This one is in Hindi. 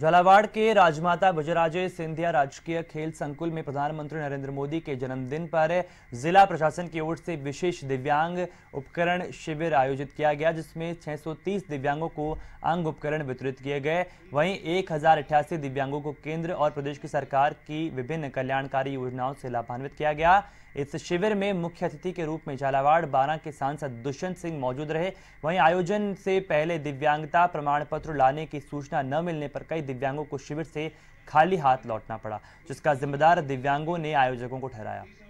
झालावाड़ के राजमाता बजराजे सिंधिया राजकीय खेल संकुल में प्रधानमंत्री नरेंद्र मोदी के जन्मदिन पर जिला प्रशासन की ओर से विशेष दिव्यांग उपकरण शिविर आयोजित किया गया जिसमें 630 दिव्यांगों को अंग उपकरण वितरित किए गए वहीं एक दिव्यांगों को केंद्र और प्रदेश की सरकार की विभिन्न कल्याणकारी योजनाओं से लाभान्वित किया गया इस शिविर में मुख्य अतिथि के रूप में झालावाड़ बारह के सांसद दुष्यंत सिंह मौजूद रहे वहीं आयोजन से पहले दिव्यांगता प्रमाण पत्र लाने की सूचना न मिलने पर कई दिव्यांगों को शिविर से खाली हाथ लौटना पड़ा जिसका जिम्मेदार दिव्यांगों ने आयोजकों को ठहराया